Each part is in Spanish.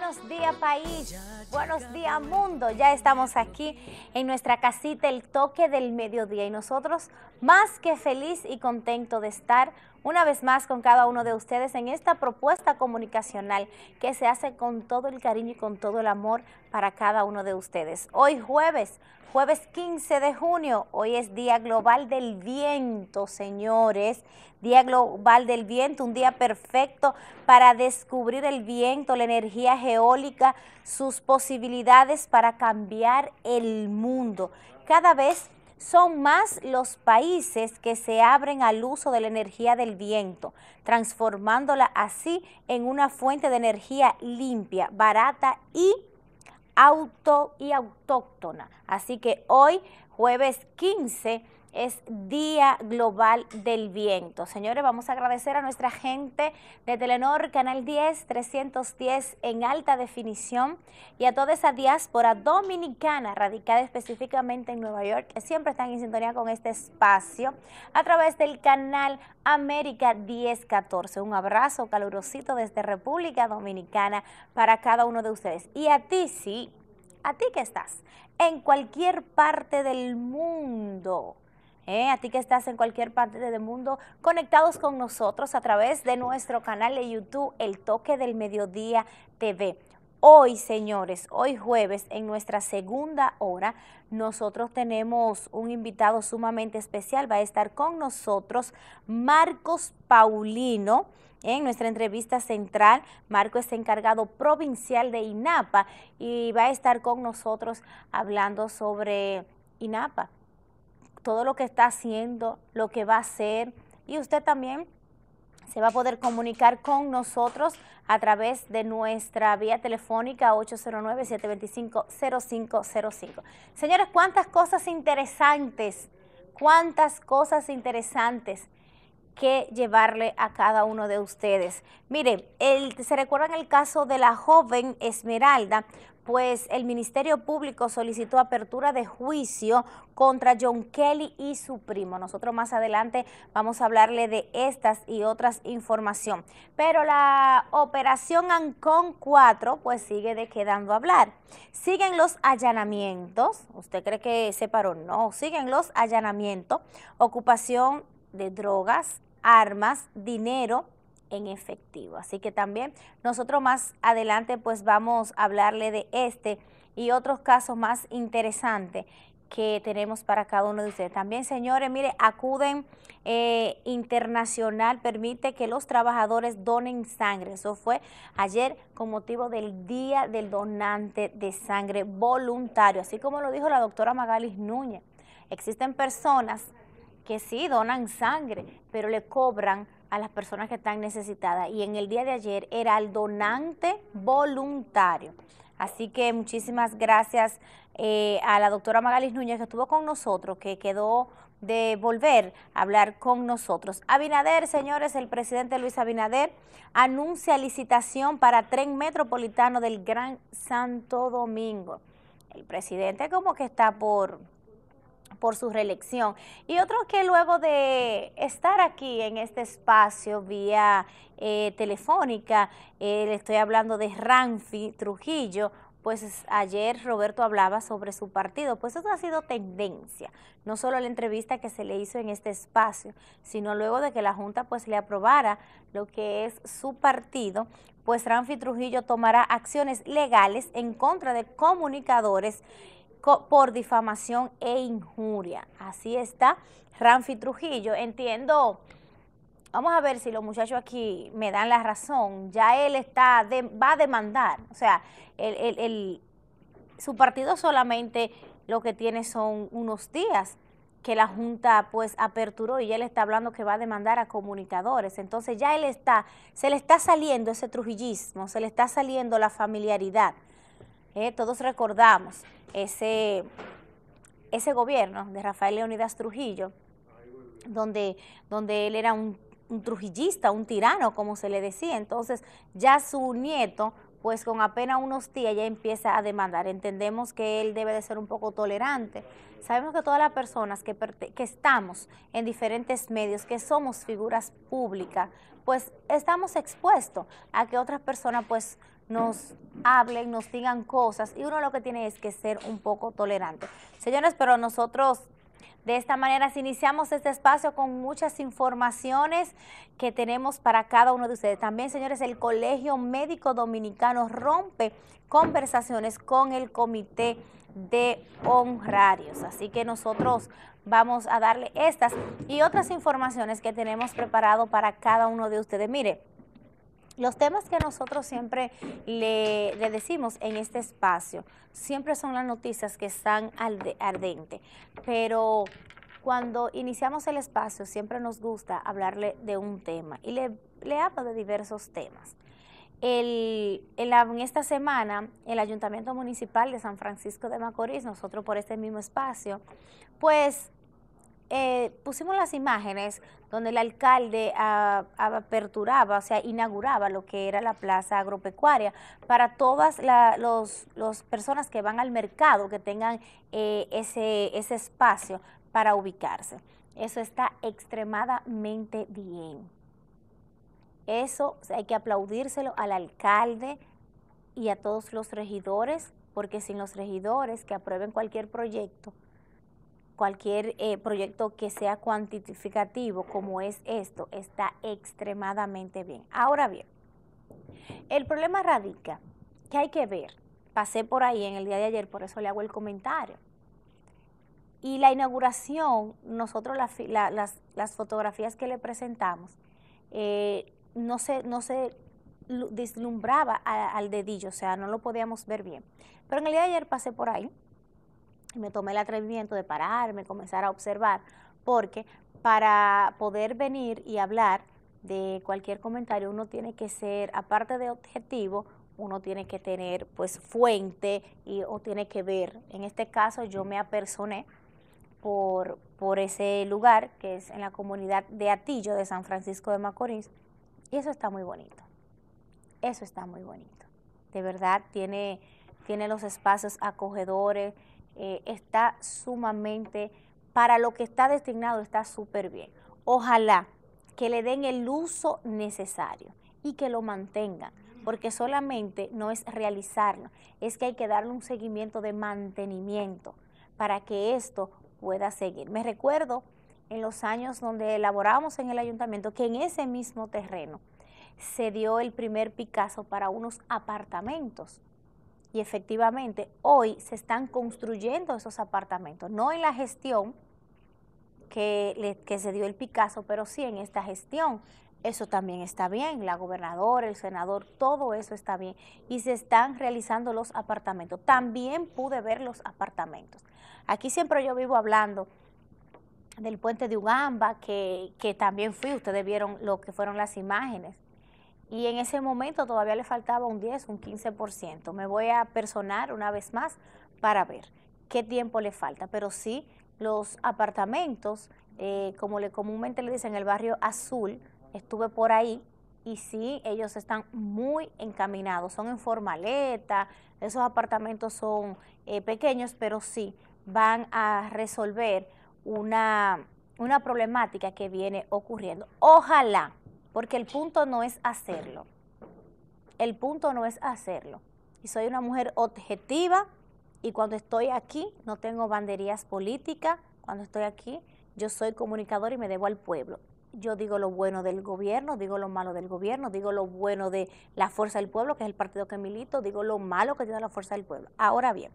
Buenos días, país. Buenos días mundo, ya estamos aquí en nuestra casita El Toque del Mediodía y nosotros más que feliz y contento de estar una vez más con cada uno de ustedes en esta propuesta comunicacional que se hace con todo el cariño y con todo el amor para cada uno de ustedes. Hoy jueves, jueves 15 de junio, hoy es Día Global del Viento, señores. Día Global del Viento, un día perfecto para descubrir el viento, la energía geólica, sus posibilidades posibilidades para cambiar el mundo. Cada vez son más los países que se abren al uso de la energía del viento, transformándola así en una fuente de energía limpia, barata y auto y autóctona. Así que hoy, jueves 15, es Día Global del Viento. Señores, vamos a agradecer a nuestra gente de Telenor, Canal 10, 310 en alta definición y a toda esa diáspora dominicana radicada específicamente en Nueva York, que siempre están en sintonía con este espacio a través del canal América 1014. Un abrazo calurosito desde República Dominicana para cada uno de ustedes. Y a ti, sí, a ti que estás en cualquier parte del mundo ¿eh? a ti que estás en cualquier parte del mundo, conectados con nosotros a través de nuestro canal de YouTube, El Toque del Mediodía TV. Hoy, señores, hoy jueves, en nuestra segunda hora, nosotros tenemos un invitado sumamente especial. Va a estar con nosotros Marcos Paulino. ¿eh? En nuestra entrevista central, Marcos es encargado provincial de INAPA y va a estar con nosotros hablando sobre INAPA, todo lo que está haciendo, lo que va a hacer y usted también se va a poder comunicar con nosotros a través de nuestra vía telefónica 809-725-0505. Señores, cuántas cosas interesantes, cuántas cosas interesantes que llevarle a cada uno de ustedes. Miren, se recuerdan el caso de la joven Esmeralda, pues el Ministerio Público solicitó apertura de juicio contra John Kelly y su primo. Nosotros más adelante vamos a hablarle de estas y otras información. Pero la operación Ancon 4 pues sigue de quedando a hablar. Siguen los allanamientos. ¿Usted cree que se paró? No, siguen los allanamientos. Ocupación de drogas, armas, dinero en efectivo. Así que también nosotros más adelante pues vamos a hablarle de este y otros casos más interesantes que tenemos para cada uno de ustedes. También, señores, mire, acuden eh, internacional, permite que los trabajadores donen sangre. Eso fue ayer con motivo del Día del Donante de Sangre Voluntario, así como lo dijo la doctora Magalis Núñez. Existen personas que sí donan sangre, pero le cobran a las personas que están necesitadas. Y en el día de ayer era el donante voluntario. Así que muchísimas gracias eh, a la doctora Magalis Núñez que estuvo con nosotros, que quedó de volver a hablar con nosotros. Abinader, señores, el presidente Luis Abinader anuncia licitación para tren metropolitano del Gran Santo Domingo. El presidente como que está por por su reelección. Y otro que luego de estar aquí en este espacio vía eh, telefónica, eh, le estoy hablando de Ranfi Trujillo, pues ayer Roberto hablaba sobre su partido, pues eso ha sido tendencia, no solo la entrevista que se le hizo en este espacio, sino luego de que la Junta pues le aprobara lo que es su partido, pues Ranfi Trujillo tomará acciones legales en contra de comunicadores por difamación e injuria. Así está Ranfi Trujillo. Entiendo, vamos a ver si los muchachos aquí me dan la razón. Ya él está va a demandar, o sea, el, su partido solamente lo que tiene son unos días que la Junta pues aperturó y él está hablando que va a demandar a comunicadores. Entonces ya él está, se le está saliendo ese trujillismo, se le está saliendo la familiaridad. Eh, todos recordamos ese, ese gobierno de Rafael Leonidas Trujillo, donde, donde él era un, trujillista, un tirano, como se le decía. Entonces ya su nieto pues con apenas unos días ya empieza a demandar. Entendemos que él debe de ser un poco tolerante. Sabemos que todas las personas que, que estamos en diferentes medios, que somos figuras públicas, pues estamos expuestos a que otras personas pues nos hablen, nos digan cosas y uno lo que tiene es que ser un poco tolerante. Señores, pero nosotros de esta manera iniciamos este espacio con muchas informaciones que tenemos para cada uno de ustedes. También, señores, el Colegio Médico Dominicano rompe conversaciones con el Comité de Honrarios. Así que nosotros vamos a darle estas y otras informaciones que tenemos preparado para cada uno de ustedes. Mire, los temas que nosotros siempre le, decimos en este espacio, siempre son las noticias que están al ardente, pero cuando iniciamos el espacio siempre nos gusta hablarle de un tema y le, le hablo de diversos temas. El, en esta semana, el Ayuntamiento Municipal de San Francisco de Macorís, nosotros por este mismo espacio, pues eh, pusimos las imágenes donde el alcalde ah, aperturaba, o sea, inauguraba lo que era la plaza agropecuaria para todas las personas que van al mercado que tengan eh, ese espacio para ubicarse. Eso está extremadamente bien eso hay que aplaudírselo al alcalde y a todos los regidores, porque sin los regidores que aprueben cualquier proyecto, cualquier eh, proyecto que sea cuantificativo como es esto, está extremadamente bien. Ahora bien, el problema radica que hay que ver, pasé por ahí en el día de ayer, por eso le hago el comentario, y la inauguración, nosotros las, las, fotografías que le presentamos, eh, no se, no se deslumbraba al dedillo, o sea, no lo podíamos ver bien. Pero en el día de ayer pasé por ahí y me tomé el atrevimiento de pararme, comenzar a observar, porque para poder venir y hablar de cualquier comentario uno tiene que ser, aparte de objetivo, uno tiene que tener pues fuente y, o tiene que ver. En este caso yo me apersoné por, por ese lugar que es en la comunidad de Atillo de San Francisco de Macorís eso está muy bonito. Eso está muy bonito. De verdad, tiene, tiene los espacios acogedores, eh, está sumamente, para lo que está destinado, está súper bien. Ojalá que le den el uso necesario y que lo mantengan, porque solamente no es realizarlo, es que hay que darle un seguimiento de mantenimiento para que esto pueda seguir. Me recuerdo en los años donde elaboramos en el ayuntamiento que en ese mismo terreno se dio el primer Picasso para unos apartamentos. Y efectivamente, hoy se están construyendo esos apartamentos, no en la gestión que, que se dio el Picasso, pero sí en esta gestión. Eso también está bien, la gobernadora, el senador, todo eso está bien. Y se están realizando los apartamentos. También pude ver los apartamentos. Aquí siempre yo vivo hablando del puente de Ugamba, que, también fui, ustedes vieron lo que fueron las imágenes. Y en ese momento todavía le faltaba un 10, un 15%. Me voy a personar una vez más para ver qué tiempo le falta, pero sí los apartamentos, eh, como le comúnmente le dicen, el barrio azul, estuve por ahí y sí, ellos están muy encaminados, son en formaleta, esos apartamentos son eh, pequeños, pero sí van a resolver una, una problemática que viene ocurriendo. Ojalá, porque el punto no es hacerlo. El punto no es hacerlo. Y soy una mujer objetiva y cuando estoy aquí no tengo banderías políticas. Cuando estoy aquí yo soy comunicador y me debo al pueblo. Yo digo lo bueno del gobierno, digo lo malo del gobierno, digo lo bueno de la Fuerza del Pueblo, que es el partido que milito, digo lo malo que tiene la Fuerza del Pueblo. Ahora bien,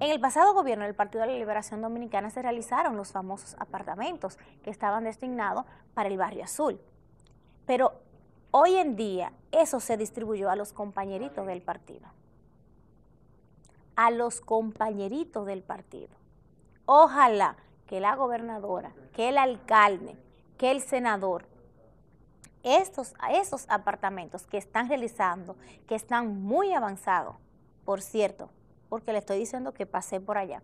en el pasado gobierno del Partido de la Liberación Dominicana se realizaron los famosos apartamentos que estaban destinados para el Barrio Azul. Pero hoy en día eso se distribuyó a los compañeritos del partido. A los compañeritos del partido. Ojalá que la gobernadora, que el alcalde, que el senador, estos, esos apartamentos que están realizando, que están muy avanzados, por cierto, porque le estoy diciendo que pasé por allá,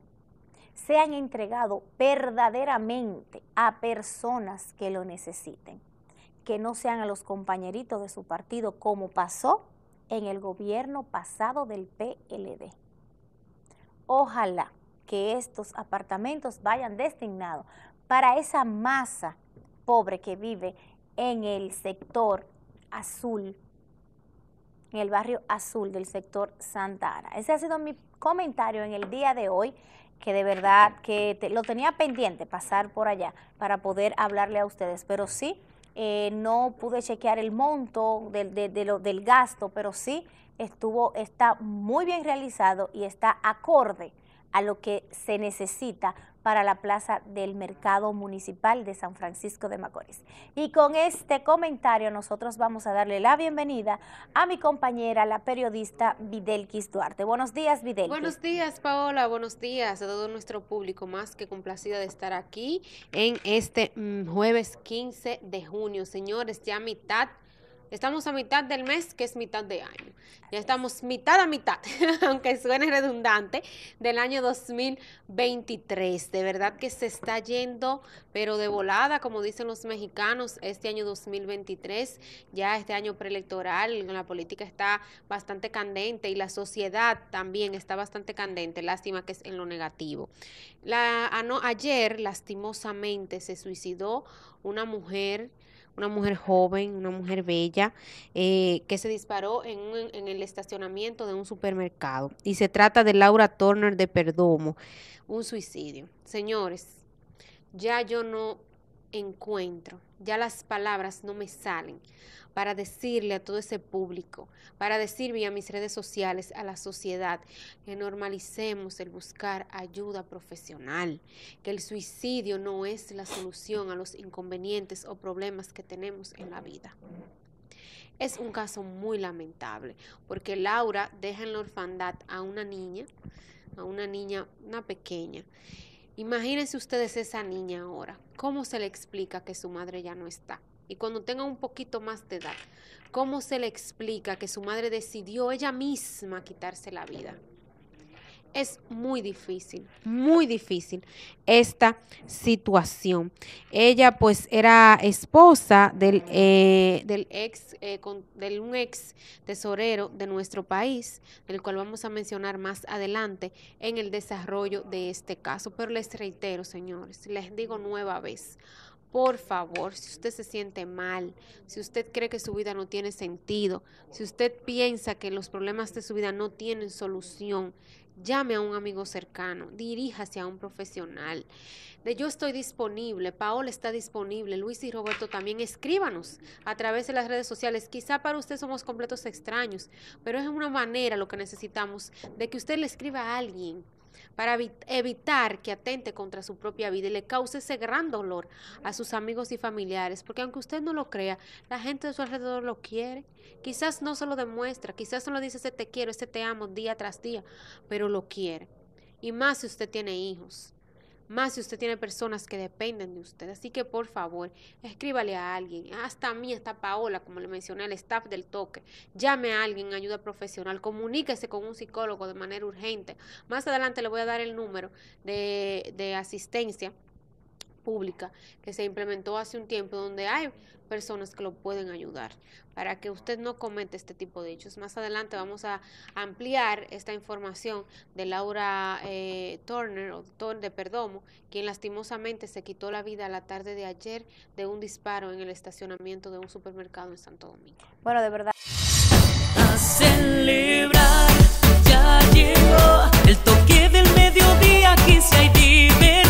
se han entregado verdaderamente a personas que lo necesiten, que no sean a los compañeritos de su partido, como pasó en el gobierno pasado del PLD. Ojalá que estos apartamentos vayan destinados para esa masa pobre que vive en el sector azul en el barrio azul del sector Santa Ana. Ese ha sido mi comentario en el día de hoy, que de verdad que lo tenía pendiente pasar por allá para poder hablarle a ustedes, pero sí, eh, no pude chequear el monto del, del gasto, pero sí estuvo, está muy bien realizado y está acorde a lo que se necesita para la plaza del mercado municipal de San Francisco de Macorís. Y con este comentario nosotros vamos a darle la bienvenida a mi compañera, la periodista Videlquis Duarte. Buenos días, Videl. Buenos días, Paola. Buenos días a todo nuestro público. Más que complacida de estar aquí en este mm, jueves 15 de junio. Señores, ya mitad Estamos a mitad del mes, que es mitad de año. Ya estamos mitad a mitad, aunque suene redundante, del año 2023. De verdad que se está yendo, pero de volada, como dicen los mexicanos, este año 2023, ya este año preelectoral, la política está bastante candente y la sociedad también está bastante candente. Lástima que es en lo negativo. La, ayer, lastimosamente, se suicidó una mujer una mujer joven, una mujer bella, eh, que se disparó en, en el estacionamiento de un supermercado. Y se trata de Laura Turner de Perdomo, un suicidio. Señores, ya yo no encuentro, ya las palabras no me salen para decirle a todo ese público, para decirme a mis redes sociales, a la sociedad, que normalicemos el buscar ayuda profesional, que el suicidio no es la solución a los inconvenientes o problemas que tenemos en la vida. Es un caso muy lamentable, porque Laura deja en la orfandad a una niña, a una niña, una pequeña, Imagínense ustedes esa niña ahora, ¿cómo se le explica que su madre ya no está? Y cuando tenga un poquito más de edad, ¿cómo se le explica que su madre decidió ella misma quitarse la vida? es muy difícil, muy difícil esta situación. Ella pues era esposa del, eh, del ex, eh, del, un ex tesorero de nuestro país, del cual vamos a mencionar más adelante en el desarrollo de este caso. Pero les reitero, señores, les digo nueva vez. Por favor, si usted se siente mal, si usted cree que su vida no tiene sentido, si usted piensa que los problemas de su vida no tienen solución, llame a un amigo cercano, diríjase a un profesional. De yo estoy disponible, Paola está disponible, Luis y Roberto también, escríbanos a través de las redes sociales. Quizá para usted somos completos extraños, pero es una manera lo que necesitamos de que usted le escriba a alguien para evitar que atente contra su propia vida y le cause ese gran dolor a sus amigos y familiares, porque aunque usted no lo crea, la gente de su alrededor lo quiere, quizás no se lo demuestra, quizás no dice ese te quiero, ese te amo día tras día, pero lo quiere. Y más si usted tiene hijos más si usted tiene personas que dependen de usted. Así que por favor, escríbale a alguien, hasta a mí, hasta Paola, como le mencioné, el staff del toque. Llame a alguien, ayuda profesional, comuníquese con un psicólogo de manera urgente. Más adelante le voy a dar el número de, de asistencia pública que se implementó hace un tiempo donde hay personas que lo pueden ayudar para que usted no cometa este tipo de hechos. Más adelante vamos a ampliar esta información de Laura eh, Turner, o de Perdomo, quien lastimosamente se quitó la vida la tarde de ayer de un disparo en el estacionamiento de un supermercado en Santo Domingo. Bueno, de verdad. A celebrar, ya llegó el toque del mediodía, 15 y